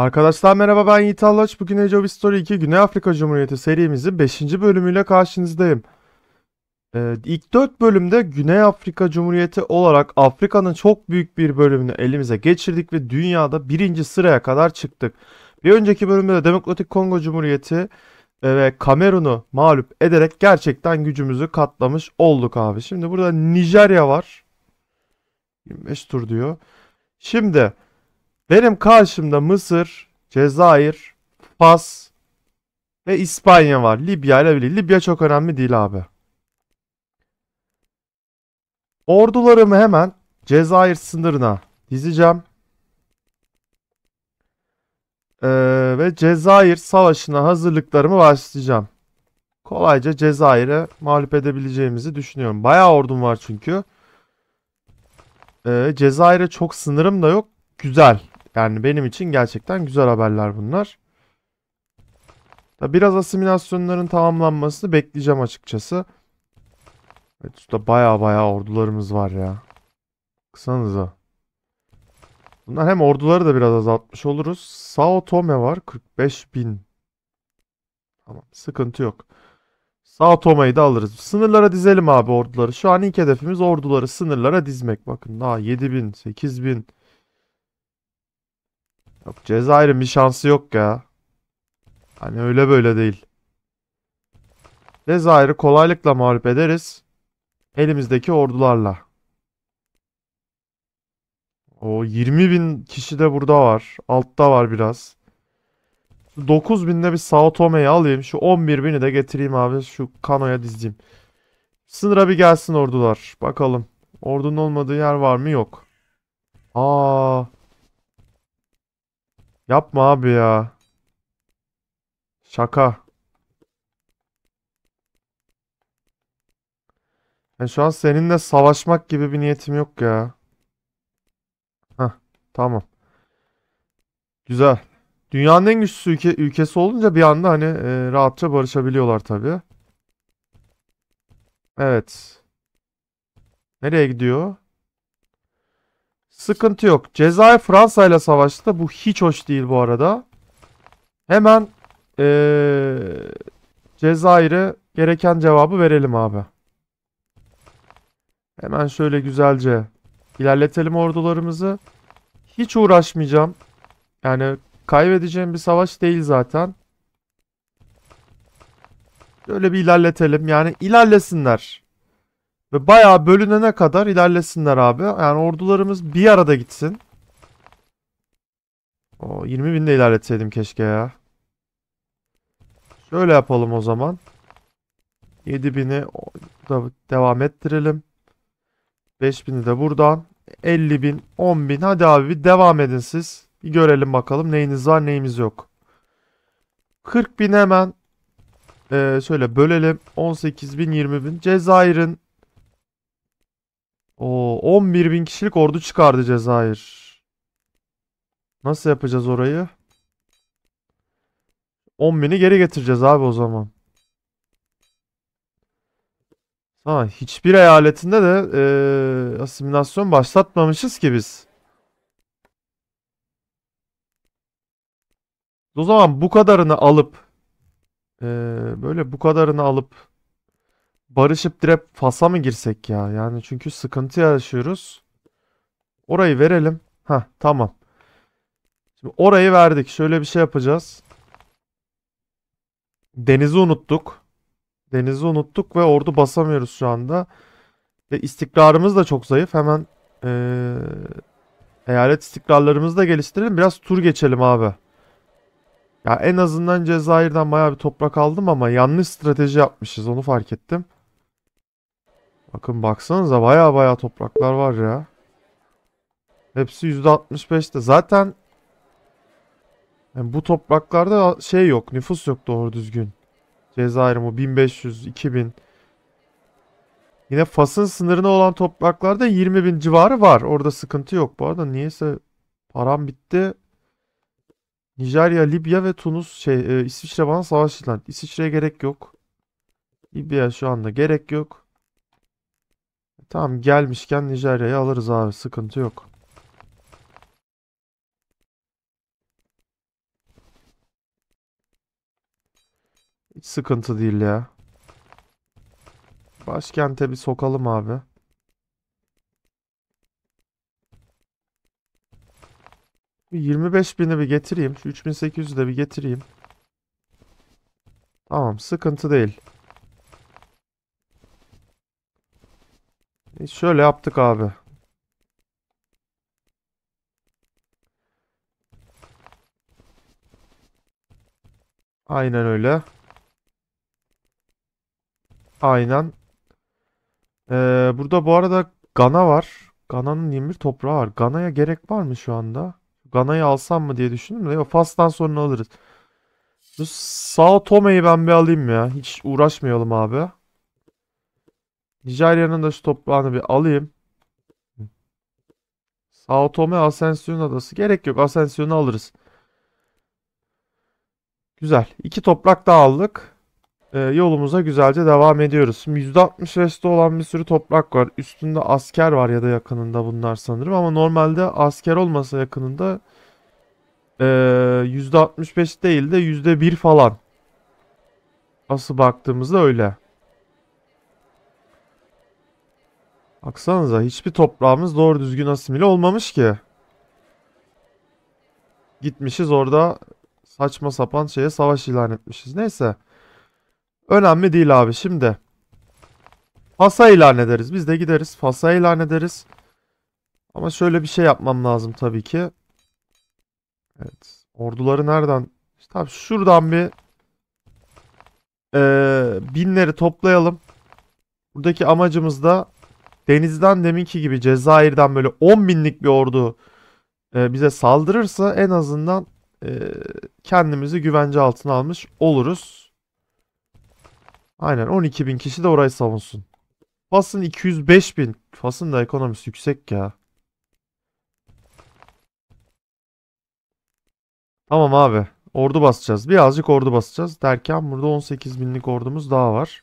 Arkadaşlar merhaba ben Yiğit Allaç. Bugün Age of History 2 Güney Afrika Cumhuriyeti serimizin 5. bölümüyle karşınızdayım. Ee, ilk 4 bölümde Güney Afrika Cumhuriyeti olarak Afrika'nın çok büyük bir bölümünü elimize geçirdik ve dünyada birinci sıraya kadar çıktık. Bir önceki bölümde de Demokratik Kongo Cumhuriyeti e, ve Kamerun'u mağlup ederek gerçekten gücümüzü katlamış olduk abi. Şimdi burada Nijerya var. 25 tur diyor. Şimdi... Benim karşımda Mısır, Cezayir, Fas ve İspanya var. Libya ile birlikte. Libya çok önemli değil abi. Ordularımı hemen Cezayir sınırına dizeceğim. Ee, ve Cezayir savaşına hazırlıklarımı başlayacağım. Kolayca Cezayir'e mağlup edebileceğimizi düşünüyorum. Bayağı ordum var çünkü. Ee, Cezayir'e çok sınırım da yok. Güzel. Yani benim için gerçekten güzel haberler bunlar. Biraz asimilasyonların tamamlanmasını bekleyeceğim açıkçası. Evet usta baya baya ordularımız var ya. Kısanıza. Bunlar hem orduları da biraz azaltmış oluruz. Sao Tome var 45 bin. Tamam sıkıntı yok. Sao Tome'yi de alırız. Sınırlara dizelim abi orduları. Şu an ilk hedefimiz orduları sınırlara dizmek. Bakın daha 7 bin, 8 bin. Yok Cezayir'in bir şansı yok ya. Hani öyle böyle değil. Cezayir'i kolaylıkla mağlup ederiz. Elimizdeki ordularla. O 20 bin kişi de burada var. Altta var biraz. 9 binde bir Sao Tome'yi alayım. Şu 11 bini de getireyim abi. Şu kanoya dizeyim. Sınıra bir gelsin ordular. Bakalım. Ordunun olmadığı yer var mı? Yok. Aa. Yapma abi ya. Şaka. Yani şu an seninle savaşmak gibi bir niyetim yok ya. Heh, tamam. Güzel. Dünyanın en güçlü ülke, ülkesi olunca bir anda hani e, rahatça barışabiliyorlar tabii. Evet. Nereye gidiyor? Sıkıntı yok. Cezayir Fransa ile savaştı. Bu hiç hoş değil bu arada. Hemen ee, Cezayir'e gereken cevabı verelim abi. Hemen şöyle güzelce ilerletelim ordularımızı. Hiç uğraşmayacağım. Yani kaybedeceğim bir savaş değil zaten. Böyle bir ilerletelim. Yani ilerlesinler. Ve bayağı bölünene kadar ilerlesinler abi. Yani ordularımız bir arada gitsin. O 20 bin de ilerletseydim keşke ya. Şöyle yapalım o zaman. 7 bin'i da devam ettirelim. 5 bin'i de buradan. 50 bin, 10 bin. Hadi abi bir devam edin siz. Bir görelim bakalım neyiniz var neyimiz yok. 40 bin hemen e, şöyle bölelim. 18 bin, 20 bin. Cezayir'in o 11 bin kişilik ordu çıkardı Cezayir. Nasıl yapacağız orayı? 10 bini geri getireceğiz abi o zaman. Ha, hiçbir eyaletinde de e, asimilasyon başlatmamışız ki biz. O zaman bu kadarını alıp e, böyle bu kadarını alıp barışıp direkt Fas'a mı girsek ya? Yani çünkü sıkıntı yaşıyoruz. Orayı verelim. Ha tamam. Şimdi orayı verdik. Şöyle bir şey yapacağız. Denizi unuttuk. Denizi unuttuk ve ordu basamıyoruz şu anda. Ve istikrarımız da çok zayıf. Hemen ee, eyalet istikrarlarımızı da geliştirelim. Biraz tur geçelim abi. Ya en azından Cezayir'den bayağı bir toprak aldım ama yanlış strateji yapmışız onu fark ettim. Bakın baksanıza baya baya topraklar var ya. Hepsi %65'te. Zaten yani bu topraklarda şey yok. Nüfus yok doğru düzgün. Cezayir mu? 1500, 2000. Yine Fas'ın sınırına olan topraklarda 20 bin civarı var. Orada sıkıntı yok. Bu arada niyeyse param bitti. Nijerya, Libya ve Tunus şey e, İsviçre bana savaş ilan. İsviçre'ye gerek yok. Libya şu anda gerek yok. Tamam gelmişken Nijerya'yı alırız abi. Sıkıntı yok. Hiç sıkıntı değil ya. Başkente bir sokalım abi. Bir 25 bini bir getireyim. Şu 3800'ü de bir getireyim. Tamam sıkıntı değil. E şöyle yaptık abi. Aynen öyle. Aynen. Ee, burada bu arada Gana var. Gana'nın 21 toprağı var. Gana'ya gerek var mı şu anda? Gana'yı alsam mı diye düşündüm de. Yo, Fas'tan sonra alırız. Şu Sao Tome'yi ben bir alayım ya. Hiç uğraşmayalım abi. Nijerya'nın da şu toprağını bir alayım. Sao Tome Asensyon Adası. Gerek yok. Asensyon'u alırız. Güzel. İki toprak daha aldık. Ee, yolumuza güzelce devam ediyoruz. Şimdi %60 reste olan bir sürü toprak var. Üstünde asker var ya da yakınında bunlar sanırım. Ama normalde asker olmasa yakınında ee, %65 değil de %1 falan. Asıl baktığımızda öyle. Baksanıza hiçbir toprağımız doğru düzgün asimile olmamış ki. Gitmişiz orada saçma sapan şeye savaş ilan etmişiz. Neyse. Önemli değil abi şimdi. Fasa ilan ederiz. Biz de gideriz. Fasa ilan ederiz. Ama şöyle bir şey yapmam lazım tabii ki. Evet. Orduları nereden? İşte abi şuradan bir ee, binleri toplayalım. Buradaki amacımız da denizden deminki gibi Cezayir'den böyle 10 binlik bir ordu e, bize saldırırsa en azından e, kendimizi güvence altına almış oluruz. Aynen 12 bin kişi de orayı savunsun. Fas'ın 205 bin. Fas'ın da ekonomisi yüksek ya. Tamam abi. Ordu basacağız. Birazcık ordu basacağız. Derken burada 18 binlik ordumuz daha var.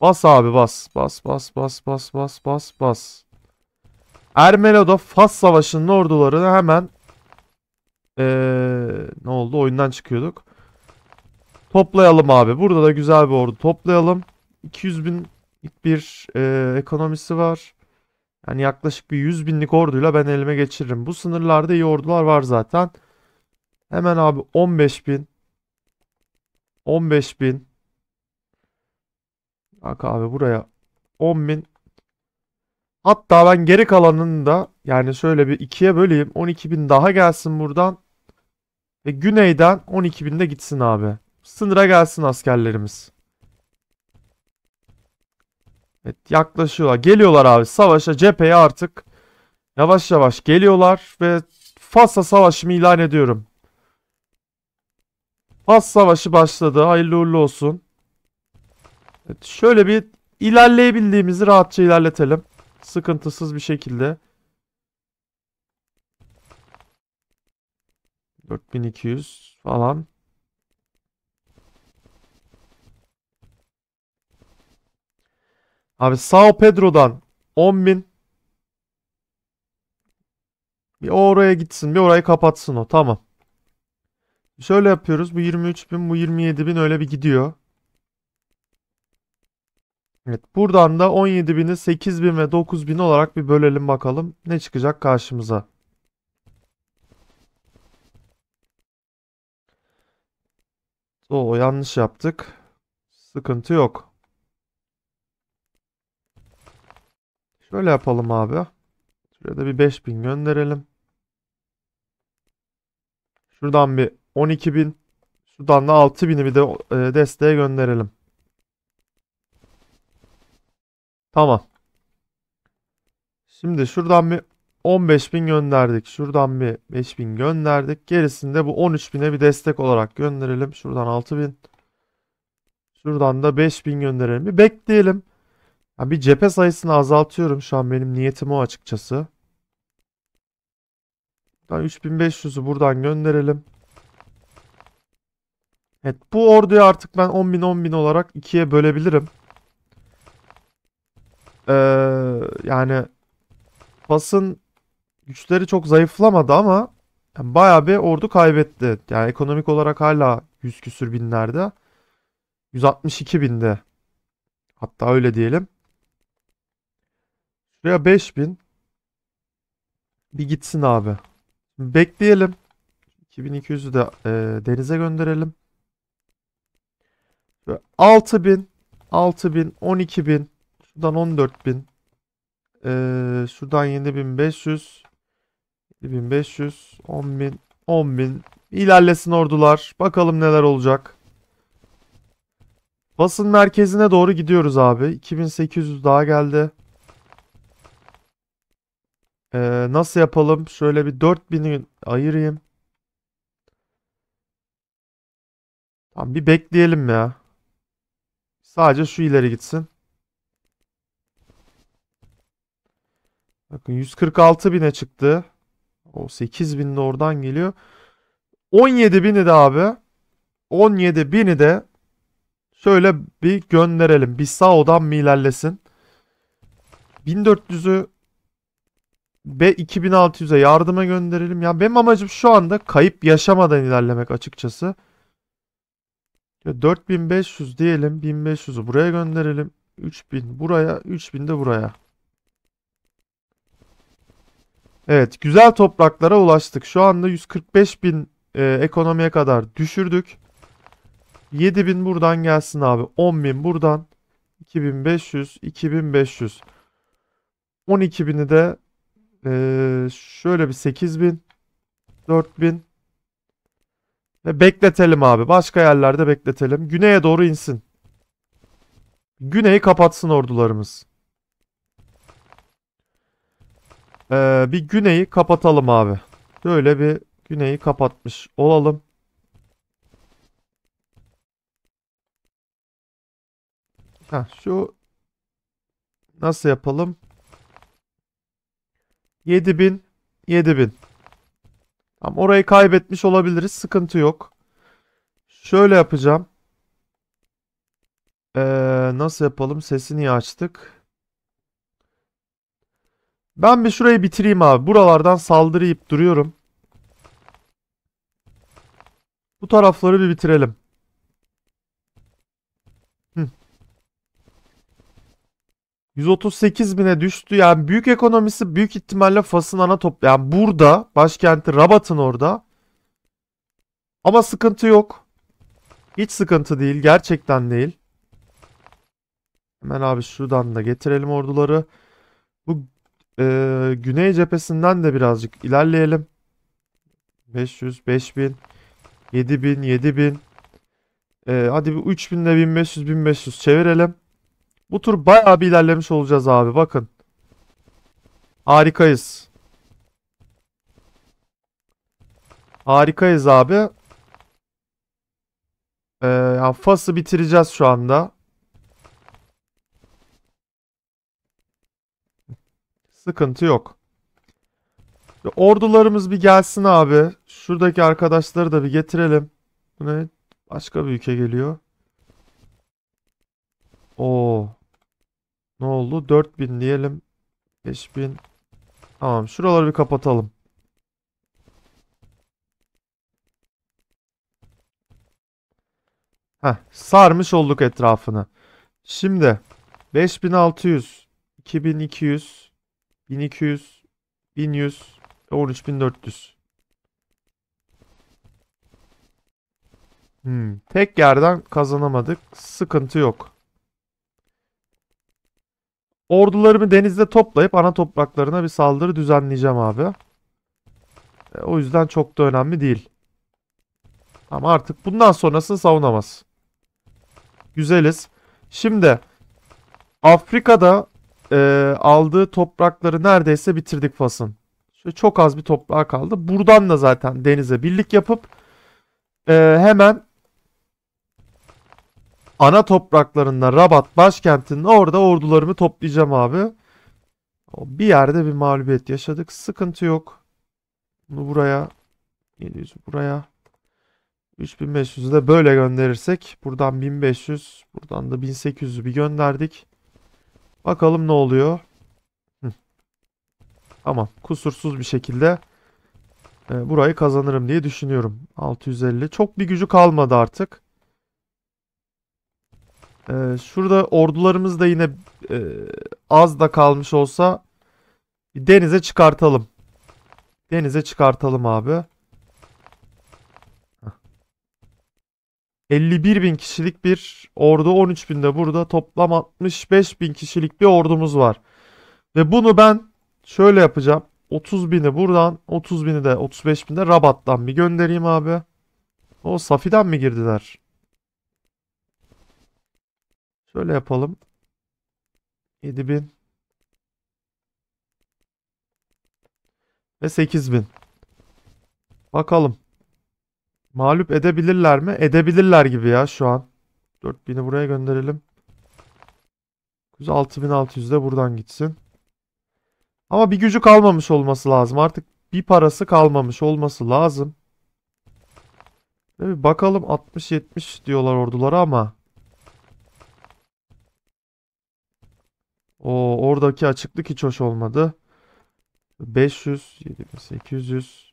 Bas abi bas. Bas bas bas bas bas bas bas. Ermelo'da Fas Savaşı'nın ordularını hemen ee, ne oldu? Oyundan çıkıyorduk. Toplayalım abi. Burada da güzel bir ordu toplayalım. 200 bin bir e, ekonomisi var. Yani yaklaşık bir 100 binlik orduyla ben elime geçiririm. Bu sınırlarda iyi ordular var zaten. Hemen abi 15 bin. 15 bin. Kanka abi buraya 10.000 hatta ben geri kalanını da yani şöyle bir ikiye böleyim 12.000 daha gelsin buradan ve güneyden 12.000 de gitsin abi. Sınıra gelsin askerlerimiz. Evet yaklaşıyorlar. Geliyorlar abi savaşa cepheye artık. Yavaş yavaş geliyorlar ve Fas'a savaşımı ilan ediyorum. Fas savaşı başladı. Hayırlı uğurlu olsun. Evet, şöyle bir ilerleyebildiğimizi rahatça ilerletelim. Sıkıntısız bir şekilde. 4200 falan. Abi Sao Pedro'dan 10.000 bir oraya gitsin. Bir orayı kapatsın o. Tamam. Şöyle yapıyoruz. Bu 23.000 bu 27.000 öyle bir gidiyor. Evet buradan da 17.000'i 8.000 ve 9.000 olarak bir bölelim bakalım ne çıkacak karşımıza. O yanlış yaptık. Sıkıntı yok. Şöyle yapalım abi. Şuraya da bir 5000 gönderelim. Şuradan bir 12.000. Şuradan da 6.000'i bir de e, desteğe gönderelim. Tamam. Şimdi şuradan bir 15.000 gönderdik. Şuradan bir 5.000 gönderdik. Gerisinde bu 13.000'e bir destek olarak gönderelim. Şuradan 6.000. Şuradan da 5.000 gönderelim. Bir bekleyelim. Yani bir cephe sayısını azaltıyorum. Şu an benim niyetim o açıkçası. Yani 3500'ü buradan gönderelim. Evet bu orduyu artık ben 10.000 10.000 olarak ikiye bölebilirim. Ee, yani basın güçleri çok zayıflamadı ama yani bayağı bir ordu kaybetti. Yani ekonomik olarak hala 100 küsür binlerde. 162 binde. Hatta öyle diyelim. Şuraya 5000. Bir gitsin abi. Bekleyelim. 2200'ü de e, denize gönderelim. 6000, 6000, 12000. Şuradan 14.000. Ee, şuradan 7500. 7500. 10.000. 10.000. İlerlesin ordular. Bakalım neler olacak. Basın merkezine doğru gidiyoruz abi. 2800 daha geldi. Ee, nasıl yapalım? Şöyle bir 4000'i ayırayım. Tamam bir bekleyelim ya. Sadece şu ileri gitsin. Bakın 146 bine çıktı. O 8 bin de oradan geliyor. 17 bini de abi. 17 bini de şöyle bir gönderelim. Bir Sao'dan mı ilerlesin? 1400'ü ve 2600'e yardıma gönderelim. Ya benim amacım şu anda kayıp yaşamadan ilerlemek açıkçası. 4500 diyelim. 1500'ü buraya gönderelim. 3000 buraya, 3000 de buraya. Evet güzel topraklara ulaştık. Şu anda 145 bin e, ekonomiye kadar düşürdük. 7 bin buradan gelsin abi. 10 bin buradan. 2500, 2500. 12 bini de e, şöyle bir 8 bin. 4 bin. Ve bekletelim abi. Başka yerlerde bekletelim. Güneye doğru insin. Güneyi kapatsın ordularımız. Ee, bir güneyi kapatalım abi. Böyle bir güneyi kapatmış olalım. Heh, şu nasıl yapalım? 7000 7000 Tam orayı kaybetmiş olabiliriz. Sıkıntı yok. Şöyle yapacağım. Ee, nasıl yapalım? Sesini açtık. Ben bir şurayı bitireyim abi. Buralardan saldırıyıp duruyorum. Bu tarafları bir bitirelim. Hı. 138 bine düştü. Yani büyük ekonomisi büyük ihtimalle Fas'ın ana top. Yani burada başkenti Rabat'ın orada. Ama sıkıntı yok. Hiç sıkıntı değil. Gerçekten değil. Hemen abi şuradan da getirelim orduları e, güney cephesinden de birazcık ilerleyelim. 500, 5000, 7000, 7000. E, hadi bir 3000 ile 1500, 1500 çevirelim. Bu tur bayağı bir ilerlemiş olacağız abi bakın. Harikayız. Harikayız abi. Ee, yani Fas'ı bitireceğiz şu anda. Sıkıntı yok. Ordularımız bir gelsin abi. Şuradaki arkadaşları da bir getirelim. Bu ne? Başka bir ülke geliyor. Oo. Ne oldu? 4000 diyelim. 5000. Tamam. Şuraları bir kapatalım. Heh, sarmış olduk etrafını. Şimdi 5600, 2200, 1200, 1100 ve 13400. Hmm, tek yerden kazanamadık. Sıkıntı yok. Ordularımı denizde toplayıp ana topraklarına bir saldırı düzenleyeceğim abi. E, o yüzden çok da önemli değil. Ama artık bundan sonrasını savunamaz. Güzeliz. Şimdi Afrika'da e, aldığı toprakları neredeyse bitirdik Fas'ın. Şöyle çok az bir toprağa kaldı. Buradan da zaten denize birlik yapıp e, hemen ana topraklarında Rabat başkentinin orada ordularımı toplayacağım abi. Bir yerde bir mağlubiyet yaşadık. Sıkıntı yok. Bunu buraya 700 buraya 3500'ü de böyle gönderirsek buradan 1500 buradan da 1800'ü bir gönderdik. Bakalım ne oluyor. Hı. Tamam. Kusursuz bir şekilde e, burayı kazanırım diye düşünüyorum. 650. Çok bir gücü kalmadı artık. E, şurada ordularımız da yine e, az da kalmış olsa denize çıkartalım. Denize çıkartalım abi. 51 bin kişilik bir ordu 13 bin de burada toplam 65 bin kişilik bir ordumuz var. Ve bunu ben şöyle yapacağım. 30 bini buradan 30 bini de 35 bini de Rabat'tan bir göndereyim abi. O Safi'den mi girdiler? Şöyle yapalım. 7 bin ve 8 bin. Bakalım. Mağlup edebilirler mi? Edebilirler gibi ya şu an. 4000'i buraya gönderelim. 6600 de buradan gitsin. Ama bir gücü kalmamış olması lazım. Artık bir parası kalmamış olması lazım. Bir bakalım 60-70 diyorlar orduları ama. O oradaki açıklık hiç hoş olmadı. 500, 700, 800.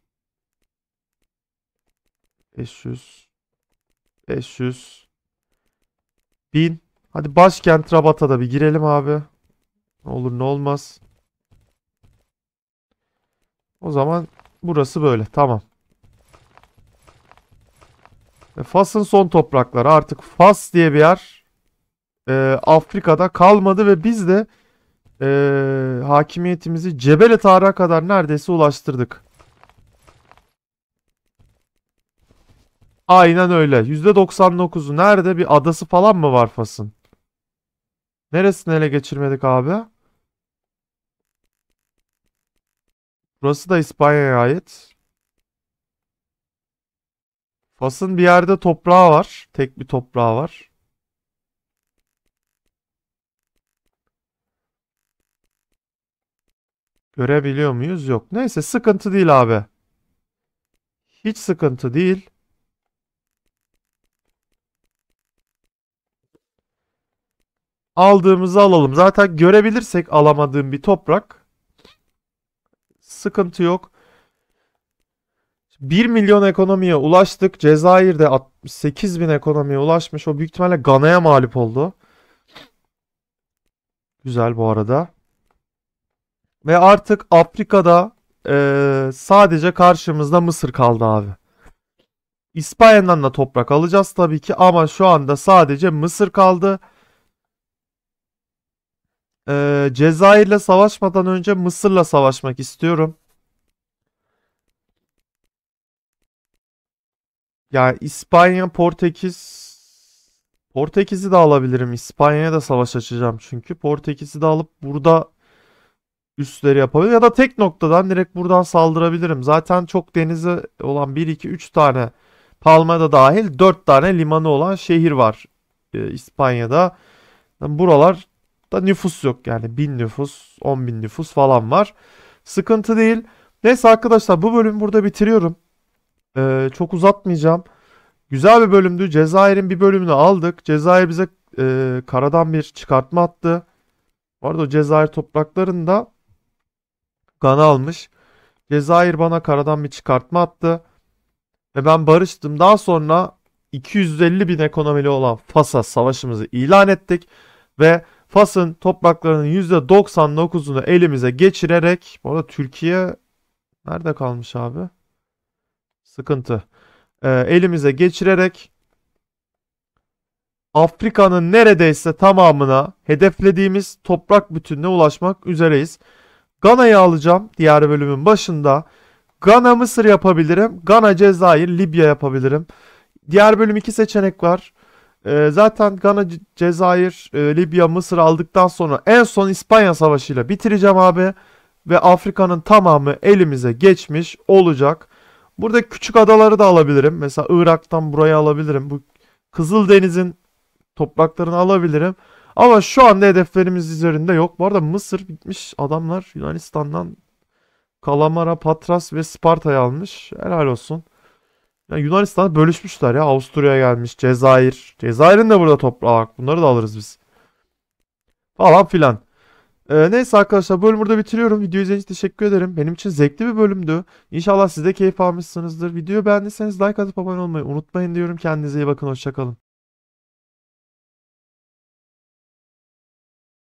500 500 1000 Hadi başkent Rabat'a da bir girelim abi. Ne olur ne olmaz. O zaman burası böyle. Tamam. E, Fas'ın son toprakları. Artık Fas diye bir yer e, Afrika'da kalmadı ve biz de e, hakimiyetimizi Cebele Tarık'a kadar neredeyse ulaştırdık. Aynen öyle. %99'u nerede? Bir adası falan mı var Fas'ın? Neresini ele geçirmedik abi? Burası da İspanya'ya ait. Fas'ın bir yerde toprağı var. Tek bir toprağı var. Görebiliyor muyuz? Yok. Neyse sıkıntı değil abi. Hiç sıkıntı değil. aldığımızı alalım. Zaten görebilirsek alamadığım bir toprak sıkıntı yok. 1 milyon ekonomiye ulaştık. Cezayir'de 8 bin ekonomiye ulaşmış. O büyük ihtimalle Gana'ya mağlup oldu. Güzel bu arada. Ve artık Afrika'da e, sadece karşımızda Mısır kaldı abi. İspanya'dan da toprak alacağız tabii ki ama şu anda sadece Mısır kaldı. Ee, Cezayir'le savaşmadan önce Mısır'la savaşmak istiyorum. Yani İspanya, Portekiz... Portekiz'i de alabilirim. İspanya'ya da savaş açacağım çünkü. Portekiz'i de alıp burada üstleri yapabilirim Ya da tek noktadan direkt buradan saldırabilirim. Zaten çok denize olan 1, 2, 3 tane palma da dahil 4 tane limanı olan şehir var e, İspanya'da. Yani buralar da nüfus yok. Yani 1000 nüfus, 10.000 nüfus falan var. Sıkıntı değil. Neyse arkadaşlar bu bölümü burada bitiriyorum. Ee, çok uzatmayacağım. Güzel bir bölümdü. Cezayir'in bir bölümünü aldık. Cezayir bize e, karadan bir çıkartma attı. vardı o Cezayir topraklarında kan almış. Cezayir bana karadan bir çıkartma attı. Ve ben barıştım. Daha sonra 250 bin ekonomili olan Fas'a savaşımızı ilan ettik. Ve Fas'ın topraklarının %99'unu elimize geçirerek bu arada Türkiye nerede kalmış abi? Sıkıntı. Ee, elimize geçirerek Afrika'nın neredeyse tamamına hedeflediğimiz toprak bütününe ulaşmak üzereyiz. Gana'yı alacağım diğer bölümün başında. Gana Mısır yapabilirim. Gana Cezayir Libya yapabilirim. Diğer bölüm iki seçenek var. Ee, zaten Gana, Cezayir, e, Libya, Mısır aldıktan sonra en son İspanya Savaşı'yla bitireceğim abi. Ve Afrika'nın tamamı elimize geçmiş olacak. Burada küçük adaları da alabilirim. Mesela Irak'tan buraya alabilirim. Bu Kızıldeniz'in topraklarını alabilirim. Ama şu anda hedeflerimiz üzerinde yok. Bu arada Mısır bitmiş. Adamlar Yunanistan'dan Kalamara, Patras ve Sparta'yı almış. Helal olsun. Yani Yunanistan'ı bölüşmüşler ya. Avusturya gelmiş. Cezayir. Cezayir'in de burada toprağı. Bak bunları da alırız biz. Falan filan. Ee, neyse arkadaşlar bölümü burada bitiriyorum. Videoyu izlediğiniz için teşekkür ederim. Benim için zevkli bir bölümdü. İnşallah siz de keyif almışsınızdır. Videoyu beğendiyseniz like atıp abone olmayı unutmayın diyorum. Kendinize iyi bakın. Hoşçakalın.